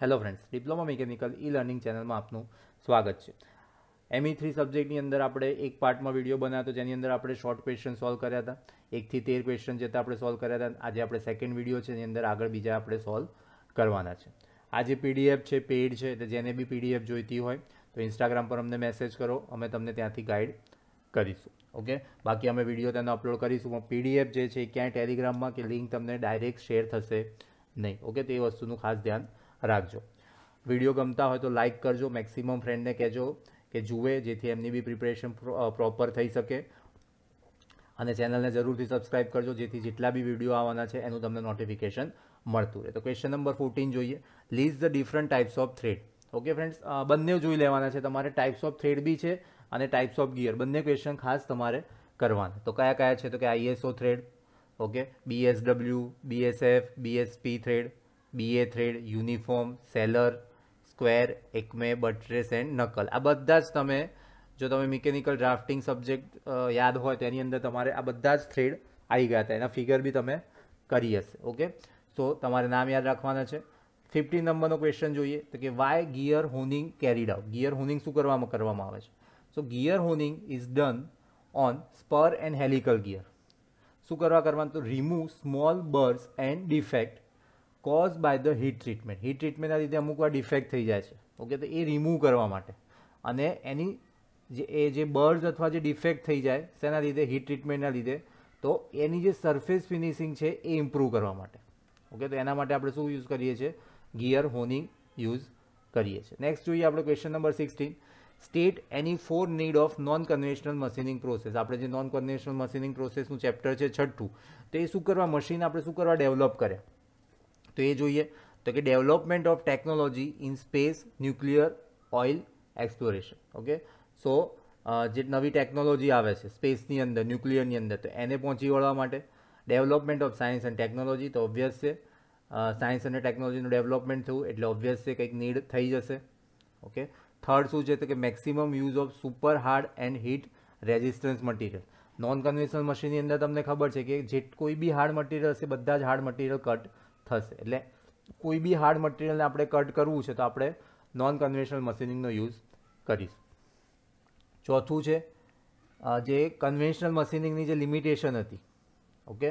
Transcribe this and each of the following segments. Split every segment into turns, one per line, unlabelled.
Hello friends diploma mechanical e learning ચેનલમાં આપનું સ્વાગત છે એમઈ થ્રી e સબ્જેક્ટની અંદર આપણે એક પાર્ટમાં વિડીયો બનાવ્યો હતો જેની અંદર આપણે શોર્ટ ક્વેશ્ચન સોલ્વ કર્યા હતા એકથી તેર ક્વેશ્ચન જતાં આપણે સોલ્વ કર્યા હતા આજે આપણે સેકન્ડ વિડીયો છે એની અંદર આગળ બીજા આપણે સોલ્વ કરવાના છે આ જે પીડીએફ છે પેઇડ છે એટલે જેને બી પીડીએફ જોઈતી હોય તો ઇન્સ્ટાગ્રામ પર અમને મેસેજ કરો અમે તમને ત્યાંથી ગાઈડ કરીશું ઓકે બાકી અમે વિડીયો તેનો અપલોડ કરીશું પીડીએફ જે છે ક્યાંય ટેલિગ્રામમાં કે લિંક તમને ડાયરેક્ટ શેર થશે નહીં ઓકે તો એ વસ્તુનું ખાસ ધ્યાન રાખજો વિડીયો ગમતા હોય તો લાઇક કરજો મેક્સિમમ ફ્રેન્ડને કહેજો કે જુએ જેથી એમની બી પ્રિપરેશન પ્રોપર થઈ શકે અને ચેનલને જરૂરથી સબસ્ક્રાઇબ કરજો જેથી જેટલા બી વિડીયો આવવાના છે એનું તમને નોટિફિકેશન મળતું રહે તો ક્વેશ્ચન નંબર ફોર્ટીન જોઈએ list the different types of thread okay friends બંને જોઈ લેવાના છે તમારે ટાઈપ્સ ઓફ થ્રેડ બી છે અને ટાઈપ્સ ઓફ ગિયર બંને ક્વેશ્ચન ખાસ તમારે કરવાના તો કયા કયા છે તો કે ISO thread okay BSW BSF BSP thread BA thread uniform seller square Acme buttress and knuckle આ બધા જ તમે જો તમે મિકેનિકલ ડ્રાફ્ટિંગ સબ્જેક્ટ યાદ હોય તેની અંદર તમારે આ બધા જ થ્રેડ આવી ગયા હતા એના ફિગર બી તમે કરી હશે ઓકે સો તમારે નામ યાદ રાખવાના છે ફિફ્ટી નંબરનો ક્વેશ્ચન જોઈએ તો કે why gear honing carried out gear honing શું કરવામાં કરવામાં આવે છે so gear honing is done on spur and helical gear શું કરવા કરવાનું તો remove small burrs and defect cause by the heat treatment heat ટ્રીટમેન્ટના લીધે અમુક ડિફેક્ટ થઈ જાય છે ઓકે તો એ રિમૂવ કરવા માટે અને એની જે એ જે બર્ડ્સ અથવા જે ડિફેક્ટ થઈ જાય તેના લીધે હીટ ટ્રીટમેન્ટના લીધે તો એની જે સરફેસ ફિનિશિંગ છે એ ઇમ્પ્રૂવ કરવા માટે ઓકે તો એના માટે આપણે શું યુઝ કરીએ છીએ ગિયર હોનિંગ યુઝ કરીએ છીએ નેક્સ્ટ જોઈએ આપણે question number sixteen state any four need of non conventional machining process આપણે જે નોન કન્વેન્શનલ મશીનિંગ પ્રોસેસનું ચેપ્ટર છે છઠ્ઠું તો એ શું કરવા મશીન આપણે શું કરવા ડેવલપ કર્યા તો એ જોઈએ તો કે development of technology in space nuclear oil exploration okay so જે નવી ટેકનોલોજી આવે છે સ્પેસની અંદર ન્યુક્લિયરની અંદર તો એને પહોંચી વળવા માટે development of science and technology તો ઓબ્વિયસ છે સાયન્સ અને ટેકનોલોજીનું ડેવલપમેન્ટ થયું એટલે ઓબ્વિયસ છે કંઈક નીડ થઈ જશે ઓકે થર્ડ શું છે તો કે maximum use of super hard and heat resistance material non conventional મશીનની અંદર તમને ખબર છે કે જે કોઈ બી હાર્ડ મટીરિયલ હશે બધા જ હાર્ડ મટીરિયલ કટ થશે એટલે કોઈ બી હાર્ડ મટીરિયલને આપણે કટ કરવું છે તો આપણે નોન કન્વેન્શનલ મશીનિંગનો યુઝ કરીશું ચોથું છે જે કન્વેન્શનલ મશીનિંગની જે લિમિટેશન હતી ઓકે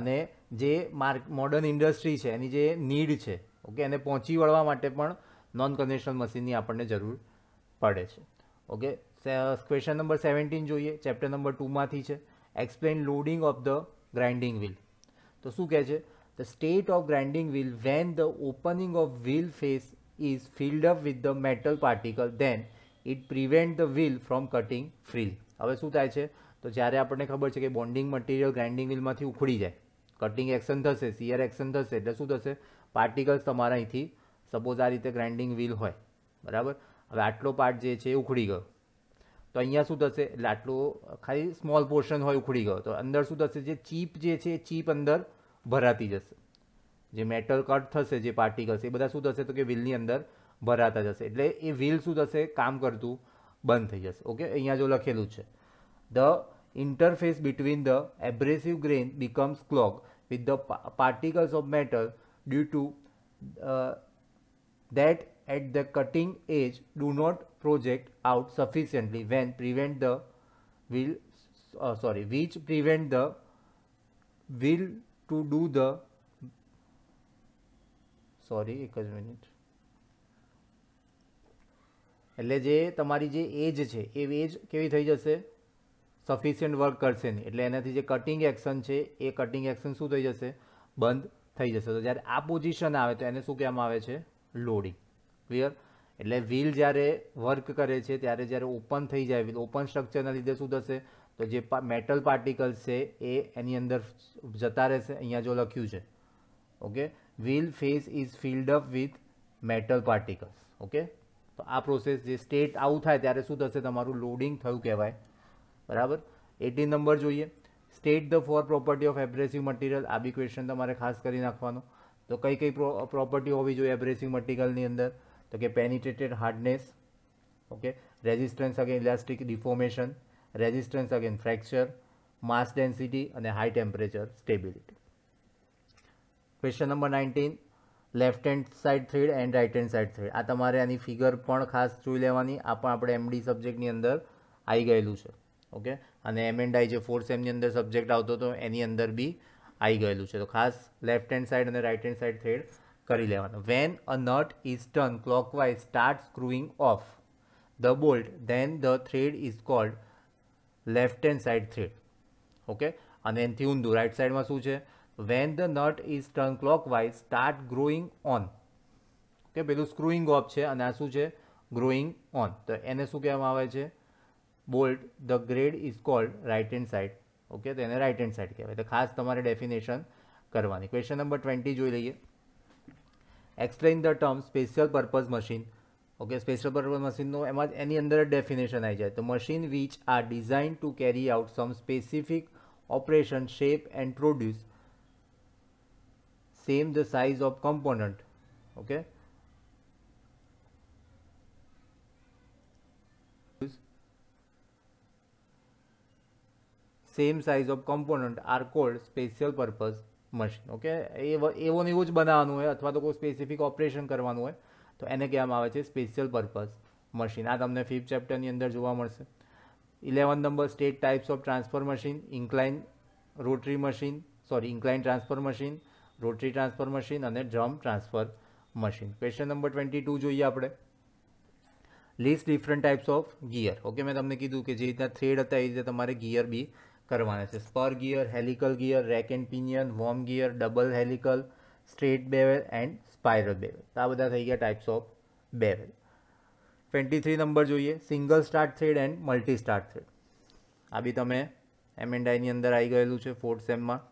અને જે માર્ક મોડર્ન ઇન્ડસ્ટ્રી છે એની જે નીડ છે ઓકે એને પહોંચી વળવા માટે પણ નોન કન્વેન્શનલ મશીનની આપણને જરૂર પડે છે ઓકે ક્વેશ્ચન નંબર સેવન્ટીન જોઈએ ચેપ્ટર નંબર ટુમાંથી છે explain loading of the grinding wheel તો શું કહે છે The state of grinding wheel when the opening of wheel face is filled up with the metal particle then it prevent the wheel from cutting freely. હવે શું થાય છે તો જ્યારે આપણને ખબર છે કે બોન્ડિંગ મટીરિયલ ગ્રાઇન્ડિંગ વ્હીલમાંથી ઉખડી જાય કટિંગ એક્શન થશે સિયર એક્શન થશે એટલે શું થશે પાર્ટિકલ્સ તમારા અહીંથી સપોઝ આ રીતે ગ્રાઇન્ડિંગ વ્હીલ હોય બરાબર હવે આટલો પાર્ટ જે છે એ ઉખડી ગયો તો અહીંયા શું થશે એટલે આટલો ખાલી સ્મોલ પોર્શન હોય ઉખડી ગયો તો અંદર શું થશે જે ચીપ જે છે એ ચીપ અંદર ભરાતી જશે જે મેટલ કટ થશે જે પાર્ટિકલ્સ એ બધા શું થશે તો કે વ્હીલની અંદર ભરાતા જશે એટલે એ વ્હીલ શું થશે કામ કરતું બંધ થઈ જશે ઓકે અહીંયા જો લખેલું છે the interface between the abrasive grain becomes clog with the particles of metal due to uh, that at the cutting edge do not project out sufficiently when prevent the will uh, sorry which prevent the will to do the sorry એક જ minute એટલે જે તમારી જે એજ છે એ એજ કેવી થઈ જશે સફિશિયન્ટ વર્ક કરશે નહીં એટલે એનાથી જે કટિંગ એક્શન છે એ કટિંગ એક્શન શું થઈ જશે બંધ થઈ જશે તો જ્યારે આ પોઝિશન આવે તો એને શું કહેવામાં આવે છે લોડિંગ ક્લિયર એટલે વ્હીલ જ્યારે વર્ક કરે છે ત્યારે જ્યારે ઓપન થઈ જાય ઓપન સ્ટ્રક્ચરના લીધે શું થશે તો જે મેટલ પાર્ટિકલ્સ છે એ એની અંદર જતા રહેશે અહીંયા જો લખ્યું છે okay wheel face is filled up with metal particles okay તો આ પ્રોસેસ જે સ્ટેટ આવું થાય ત્યારે શું થશે તમારું લોડિંગ થયું કહેવાય બરાબર એટીન નંબર જોઈએ state the four property of abrasive material આ બી ક્વેશ્ચન તમારે ખાસ કરી નાખવાનો તો કઈ કઈ પ્રોપર્ટી હોવી જોઈએ એબ્રેસિવ મટીરિયલની અંદર તો કે penetrated hardness okay resistance against elastic deformation resistance against fracture mass density અને high temperature stability question number nineteen left hand side thread and right hand side thread આ તમારે આની ફિગર પણ ખાસ જોઈ લેવાની આ પણ આપણે એમડી સબ્જેક્ટની અંદર આવી ગયેલું છે ઓકે અને એમ એન્ડ આઈ જે ફોર્થ સેમની અંદર સબ્જેક્ટ આવતો હતો એની અંદર બી આવી ગયેલું છે તો ખાસ લેફ્ટ હેન્ડ સાઇડ અને રાઇટ હેન્ડ સાઇડ થ્રેડ કરી લેવાનું when a nut is turn clockwise start screwing of the bolt then the thread is called left hand side thread okay અને એનથી ઊંધું રાઈટ સાઈડમાં શું છે when the nut is turn clockwise start growing on કે પેલું સ્ક્રુઇંગ of છે અને આ શું છે ગ્રોઈંગ ઓન તો એને શું કહેવામાં આવે છે bolt the thread is called right hand side okay તો એને રાઇટ હેન્ડ સાઇડ કહેવાય તો ખાસ તમારે ડેફિનેશન કરવાની ક્વેશ્ચન નંબર ટ્વેન્ટી જોઈ લઈએ explain the term special purpose machine okay special purpose મશીનનો એમાં જ એની અંદર ડેફિનેશન આવી જાય તો machine which are design to carry out some specific operation shape and produce same the size of component okay same size of component are called special purpose machine okay એ એવો ને એવું જ બનાવવાનું હોય અથવા તો કોઈ સ્પેસિફિક ઓપરેશન કરવાનું હોય તો એને કહેવામાં આવે છે સ્પેશિયલ પર્પઝ મશીન આ તમને ફિફ્થ ચેપ્ટરની અંદર જોવા મળશે eleven number state types of transfer machine incline rotary machine sorry incline transfer machine rotary transfer machine અને drum transfer machine question number twenty two જોઈએ આપણે list different types of gear okay મેં તમને કીધું કે જે રીતના થ્રેડ હતા એ રીતે તમારે ગિયર બી કરવાના છે spur gear helical gear rack and pinion worm gear double helical straight bevel and spiral bevel આ બધા થઈ ગયા types of bevel twenty three number જોઈએ single start thread and multi start thread આ બી તમે એમ એન્ડ આઈની અંદર આવી ગયેલું છે ફોર્થ સેમમાં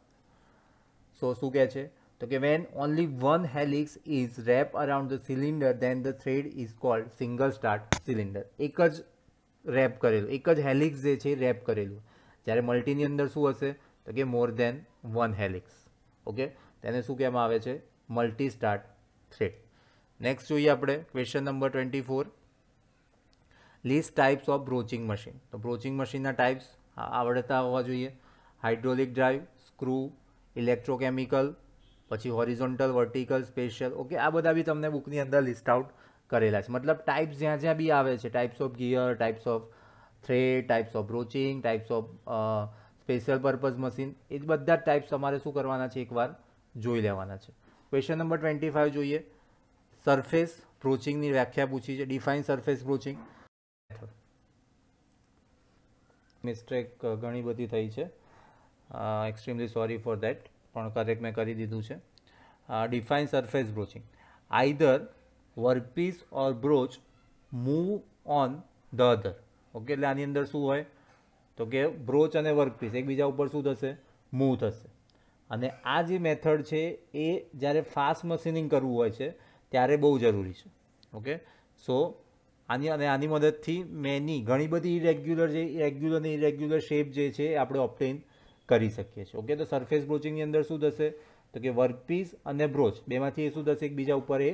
સો શું કહે છે તો કે when only one helix is wrap around the cylinder then the thread is called single start cylinder એક જ રેપ કરેલું એક જ હેલિક્સ જે છે રેપ કરેલું જ્યારે મલ્ટીની અંદર શું હશે તો કે more than one helix okay તેને શું કહેવામાં આવે છે મલ્ટી સ્ટાર્ટ થ્રેડ નેક્સ્ટ જોઈએ આપણે question number twenty four list types of broaching machine તો બ્રોચિંગ મશીનના ટાઈપ્સ આવડતા હોવા જોઈએ હાઇડ્રોલિક ડ્રાઈવ સ્ક્રૂ ઇલેક્ટ્રોકેમિકલ પછી હોરિઝોન્ટલ વર્ટિકલ સ્પેશિયલ ઓકે આ બધા બી તમને બુકની અંદર લિસ્ટ આઉટ કરેલા છે મતલબ ટાઈપ્સ જ્યાં જ્યાં બી આવે છે types of gear types of thread types of broaching types of special purpose machine એ બધા જ ટાઈપ્સ તમારે શું કરવાના છે એકવાર જોઈ લેવાના છે ક્વેશ્ચન નંબર ટ્વેન્ટી ફાઇવ જોઈએ સરફેસ પ્રોચિંગની વ્યાખ્યા પૂછી છે ડિફાઇન સરફેસ પ્રોચિંગ મિસ્ટેક ઘણી બધી થઈ છે એક્સ્ટ્રીમલી સોરી ફોર દેટ પણ કરેક્ટ મેં કરી દીધું છે define surface broaching either workpiece or broach move on the other okay એટલે આની અંદર શું હોય તો કે બ્રોચ અને વર્કપીસ એકબીજા ઉપર શું થશે મૂવ થશે અને આ જે મેથડ છે એ જ્યારે ફાસ્ટ મશીનિંગ કરવું હોય છે ત્યારે બહુ જરૂરી છે ઓકે સો આની અને આની મદદથી મેની ઘણી બધી ઇરેગ્યુલર જે રેગ્યુલર ને ઇરેગ્યુલર શેપ જે છે આપણે ઓપ્ટેન કરી શકીએ છીએ ઓકે તો સરફેસ બ્રોચિંગની અંદર શું થશે તો કે વર્કપીસ અને બ્રોચ બેમાંથી એ શું થશે એકબીજા ઉપર એ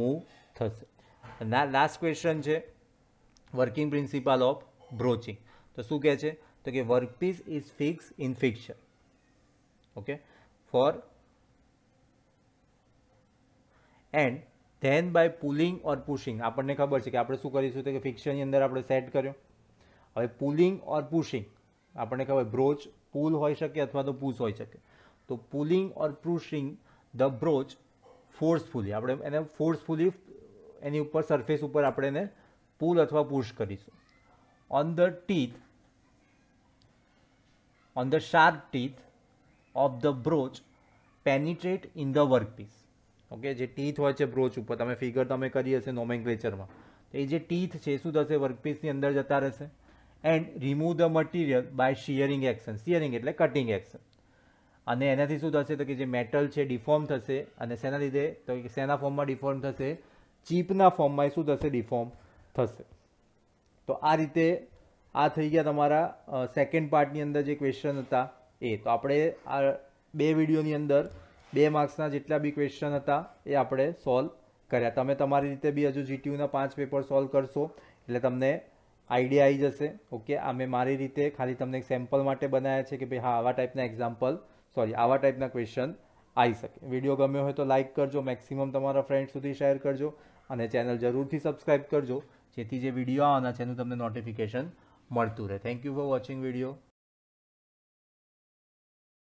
મૂવ થશે ના લાસ્ટ ક્વેશ્ચન છે વર્કિંગ પ્રિન્સિપાલ ઓફ બ્રોચિંગ તો શું કહે છે તો કે workpiece is fix in fixture okay for and then by pulling or pushing આપણને ખબર છે કે આપણે શું કરીશું તો કે ફિક્શનની અંદર આપણે સેટ કર્યો હવે પુલિંગ ઓર પુશિંગ આપણને ખબર બ્રોચ પુલ હોઈ શકે અથવા તો પુશ હોઈ શકે તો pulling or pushing the broach forcefully આપણે એને ફોર્સફુલી એની ઉપર સરફેસ ઉપર આપણે એને પુલ અથવા પુશ કરીશું on the teeth on the sharp teeth of the broach penetrate in the workpiece okay જે ટીથ હોય છે બ્રોચ ઉપર તમે ફિગર તમે કરી હશે નોમેન્ક્લેચરમાં તો એ જે ટીથ છે શું થશે વર્કપીસની અંદર જતા રહેશે and remove the material by shearing action shearing એટલે કટિંગ એક્શન અને એનાથી શું થશે તો કે જે મેટલ છે ડિફોર્મ થશે અને શેના લીધે તો કે શેના ફોર્મમાં ડિફોર્મ થશે ચીપના ફોર્મમાં શું થશે ડિફોર્મ થશે તો આ રીતે આ થઈ ગયા તમારા સેકન્ડ પાર્ટની અંદર જે ક્વેશ્ચન હતા એ તો આપણે આ બે વિડીયોની અંદર બે માર્ક્સના જેટલા બી ક્વેશ્ચન હતા એ આપણે સોલ્વ કર્યા તમે તમારી રીતે બી હજુ જીટીયુના પાંચ પેપર સોલ્વ કરશો એટલે તમને આઈડિયા આવી જશે ઓકે આ મેં મારી રીતે ખાલી તમને એક સેમ્પલ માટે બનાવ્યા છે કે ભાઈ હા આવા ટાઈપના એક્ઝામ્પલ સોરી આવા ટાઈપના ક્વેશ્ચન આવી શકે વિડીયો ગમ્યો હોય તો લાઇક કરજો મેક્સિમમ તમારા ફ્રેન્ડ સુધી શેર કરજો અને ચેનલ જરૂરથી સબસ્ક્રાઇબ કરજો જેથી જે વિડીયો આવવાના છે એનું તમને નોટિફિકેશન મળતું રહે thank you for watching video